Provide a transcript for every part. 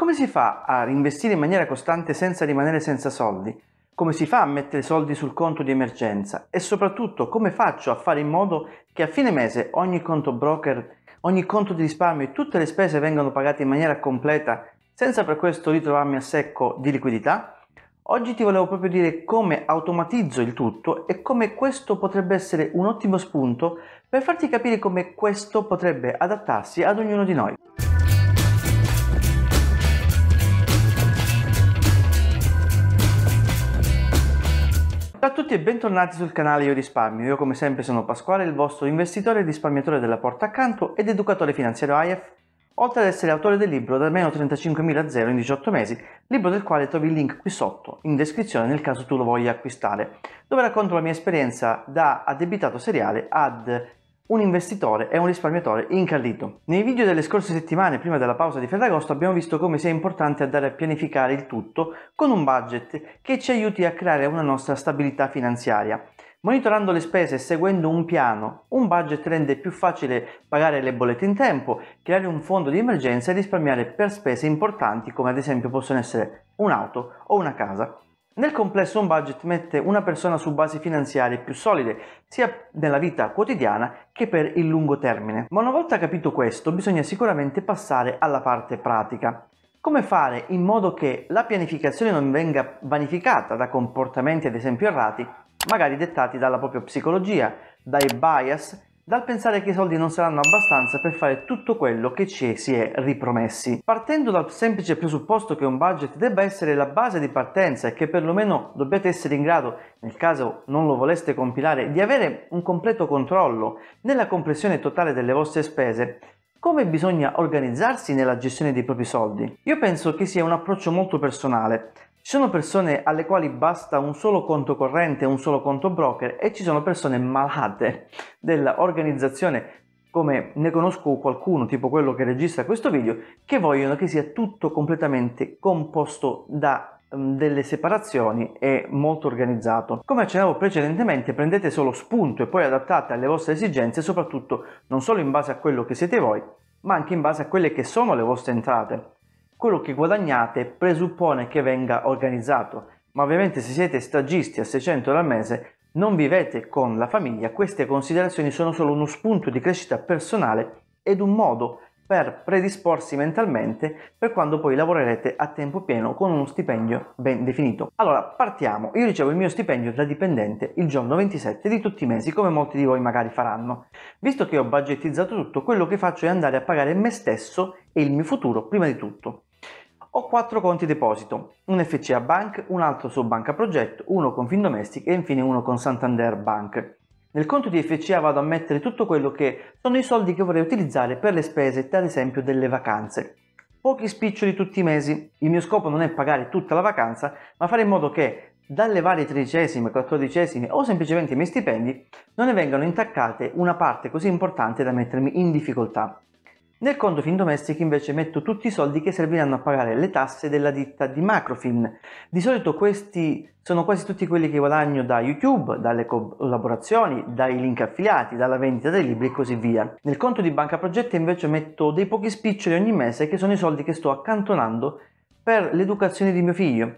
Come si fa a investire in maniera costante senza rimanere senza soldi? Come si fa a mettere soldi sul conto di emergenza? E soprattutto come faccio a fare in modo che a fine mese ogni conto broker, ogni conto di risparmio e tutte le spese vengano pagate in maniera completa senza per questo ritrovarmi a secco di liquidità? Oggi ti volevo proprio dire come automatizzo il tutto e come questo potrebbe essere un ottimo spunto per farti capire come questo potrebbe adattarsi ad ognuno di noi. Ciao a tutti e bentornati sul canale Io Risparmio, io come sempre sono Pasquale, il vostro investitore e risparmiatore della porta accanto ed educatore finanziario IF, oltre ad essere autore del libro da almeno 35.000 in 18 mesi, libro del quale trovi il link qui sotto, in descrizione nel caso tu lo voglia acquistare, dove racconto la mia esperienza da addebitato seriale ad un investitore e un risparmiatore incallito. Nei video delle scorse settimane, prima della pausa di Ferragosto, abbiamo visto come sia importante andare a pianificare il tutto con un budget che ci aiuti a creare una nostra stabilità finanziaria. Monitorando le spese e seguendo un piano, un budget rende più facile pagare le bollette in tempo, creare un fondo di emergenza e risparmiare per spese importanti come ad esempio possono essere un'auto o una casa. Nel complesso un budget mette una persona su basi finanziarie più solide, sia nella vita quotidiana che per il lungo termine. Ma una volta capito questo, bisogna sicuramente passare alla parte pratica. Come fare in modo che la pianificazione non venga vanificata da comportamenti ad esempio errati, magari dettati dalla propria psicologia, dai bias dal pensare che i soldi non saranno abbastanza per fare tutto quello che ci si è ripromessi. Partendo dal semplice presupposto che un budget debba essere la base di partenza e che perlomeno dobbiate essere in grado, nel caso non lo voleste compilare, di avere un completo controllo nella compressione totale delle vostre spese, come bisogna organizzarsi nella gestione dei propri soldi? Io penso che sia un approccio molto personale. Ci sono persone alle quali basta un solo conto corrente, un solo conto broker e ci sono persone malate dell'organizzazione come ne conosco qualcuno, tipo quello che registra questo video, che vogliono che sia tutto completamente composto da mm, delle separazioni e molto organizzato. Come accennavo precedentemente, prendete solo spunto e poi adattate alle vostre esigenze, soprattutto non solo in base a quello che siete voi, ma anche in base a quelle che sono le vostre entrate quello che guadagnate presuppone che venga organizzato, ma ovviamente se siete stagisti a 600 al mese non vivete con la famiglia, queste considerazioni sono solo uno spunto di crescita personale ed un modo per predisporsi mentalmente per quando poi lavorerete a tempo pieno con uno stipendio ben definito. Allora, partiamo. Io ricevo il mio stipendio da dipendente il giorno 27 di tutti i mesi, come molti di voi magari faranno. Visto che ho budgetizzato tutto, quello che faccio è andare a pagare me stesso e il mio futuro prima di tutto. Ho quattro conti deposito, un FCA Bank, un altro su Banca Progetto, uno con Findomestic e infine uno con Santander Bank. Nel conto di FCA vado a mettere tutto quello che sono i soldi che vorrei utilizzare per le spese, ad esempio delle vacanze. Pochi spiccioli tutti i mesi, il mio scopo non è pagare tutta la vacanza, ma fare in modo che dalle varie tredicesime, quattordicesime o semplicemente i miei stipendi non ne vengano intaccate una parte così importante da mettermi in difficoltà. Nel conto Findomestichi invece metto tutti i soldi che serviranno a pagare le tasse della ditta di Macrofin. Di solito questi sono quasi tutti quelli che guadagno da YouTube, dalle collaborazioni, dai link affiliati, dalla vendita dei libri e così via. Nel conto di Banca Progetti invece metto dei pochi spiccioli ogni mese che sono i soldi che sto accantonando per l'educazione di mio figlio.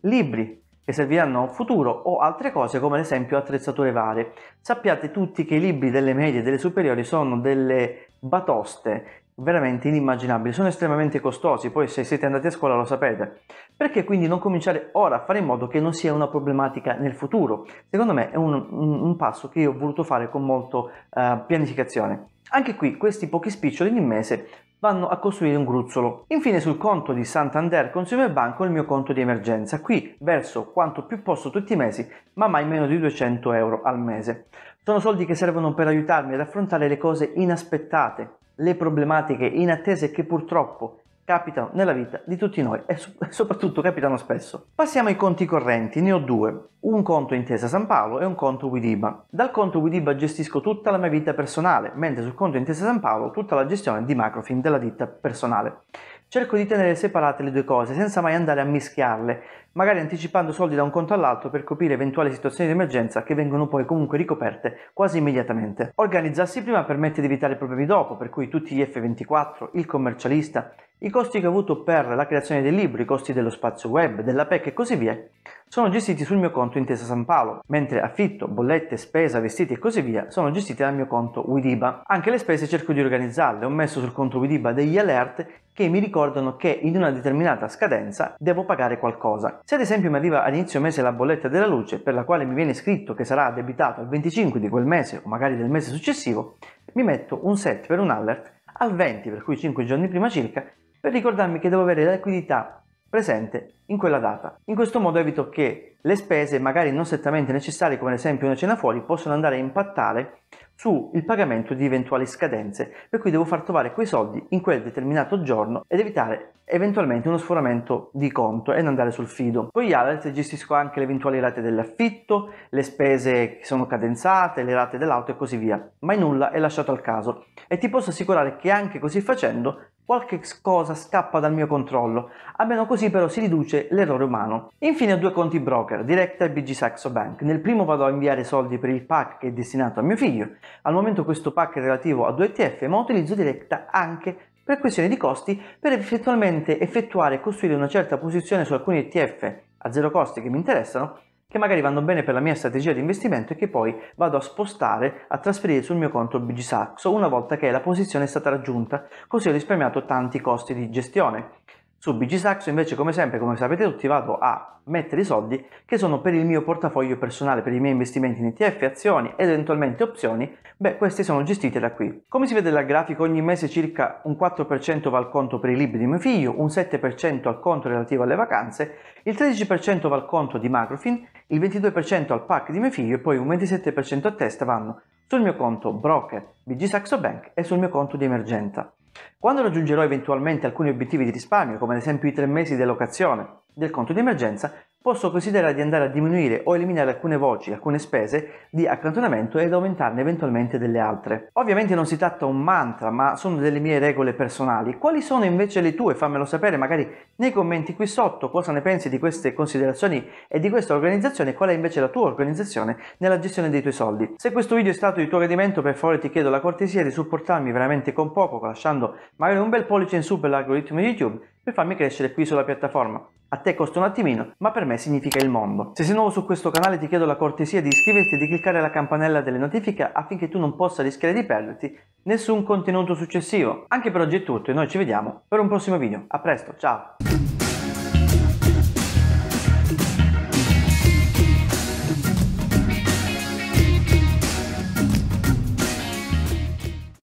Libri, che serviranno a futuro o altre cose come ad esempio attrezzature varie. Sappiate tutti che i libri delle medie e delle superiori sono delle batoste veramente inimmaginabili, sono estremamente costosi, poi se siete andati a scuola lo sapete. Perché quindi non cominciare ora a fare in modo che non sia una problematica nel futuro? Secondo me è un, un, un passo che io ho voluto fare con molto uh, pianificazione. Anche qui questi pochi spiccioli di mese vanno a costruire un gruzzolo. Infine sul conto di Santander Consumer Banco il mio conto di emergenza. Qui verso quanto più posso tutti i mesi, ma mai meno di 200 euro al mese. Sono soldi che servono per aiutarmi ad affrontare le cose inaspettate, le problematiche inattese che purtroppo capitano nella vita di tutti noi e soprattutto capitano spesso. Passiamo ai conti correnti, ne ho due, un conto Intesa San Paolo e un conto Widiba. Dal conto Widiba gestisco tutta la mia vita personale, mentre sul conto Intesa San Paolo tutta la gestione di Macrofin della ditta personale. Cerco di tenere separate le due cose senza mai andare a mischiarle, magari anticipando soldi da un conto all'altro per coprire eventuali situazioni di emergenza che vengono poi comunque ricoperte quasi immediatamente. Organizzarsi prima permette di evitare problemi dopo, per cui tutti gli F24, il commercialista, i costi che ho avuto per la creazione del libro, i costi dello spazio web, della PEC e così via, sono gestiti sul mio conto Intesa San Paolo, mentre affitto, bollette, spesa, vestiti e così via sono gestiti dal mio conto Widiba. Anche le spese cerco di organizzarle, ho messo sul conto Widiba degli alert che mi ricordano che in una determinata scadenza devo pagare qualcosa. Se ad esempio mi arriva all'inizio inizio mese la bolletta della luce per la quale mi viene scritto che sarà addebitato al 25 di quel mese o magari del mese successivo, mi metto un set per un alert al 20, per cui 5 giorni prima circa, per ricordarmi che devo avere la liquidità presente in quella data. In questo modo evito che le spese, magari non strettamente necessarie come ad esempio una cena fuori, possano andare a impattare sul pagamento di eventuali scadenze, per cui devo far trovare quei soldi in quel determinato giorno ed evitare eventualmente uno sforamento di conto e non andare sul fido. Con gli alert gestisco anche le eventuali rate dell'affitto, le spese che sono cadenzate, le rate dell'auto e così via, ma nulla è lasciato al caso e ti posso assicurare che anche così facendo Qualche cosa scappa dal mio controllo, almeno così però si riduce l'errore umano. Infine ho due conti broker, Direct e BG Saxo Bank. Nel primo vado a inviare soldi per il pack che è destinato a mio figlio. Al momento questo pack è relativo a due ETF, ma utilizzo Directa anche per questioni di costi per effettualmente effettuare e costruire una certa posizione su alcuni ETF a zero costi che mi interessano che magari vanno bene per la mia strategia di investimento e che poi vado a spostare, a trasferire sul mio conto BG Saxo una volta che la posizione è stata raggiunta, così ho risparmiato tanti costi di gestione. Su BG Saxo invece come sempre, come sapete tutti, vado a mettere i soldi che sono per il mio portafoglio personale, per i miei investimenti in ETF, azioni ed eventualmente opzioni, beh questi sono gestiti da qui. Come si vede dal grafico ogni mese circa un 4% va al conto per i libri di mio figlio, un 7% al conto relativo alle vacanze, il 13% va al conto di Macrofin, il 22% al pack di mio figlio e poi un 27% a testa vanno sul mio conto broker BG Saxo Bank e sul mio conto di emergenza. Quando raggiungerò eventualmente alcuni obiettivi di risparmio, come ad esempio i tre mesi di allocazione del conto di emergenza, posso considerare di andare a diminuire o eliminare alcune voci, alcune spese di accantonamento ed aumentarne eventualmente delle altre. Ovviamente non si tratta di un mantra, ma sono delle mie regole personali. Quali sono invece le tue? Fammelo sapere magari nei commenti qui sotto cosa ne pensi di queste considerazioni e di questa organizzazione e qual è invece la tua organizzazione nella gestione dei tuoi soldi. Se questo video è stato di tuo gradimento, per favore ti chiedo la cortesia di supportarmi veramente con poco, lasciando magari un bel pollice in su per l'algoritmo YouTube per farmi crescere qui sulla piattaforma. A te costa un attimino, ma per me significa il mondo. Se sei nuovo su questo canale ti chiedo la cortesia di iscriverti e di cliccare la campanella delle notifiche affinché tu non possa rischiare di perderti nessun contenuto successivo. Anche per oggi è tutto e noi ci vediamo per un prossimo video. A presto, ciao!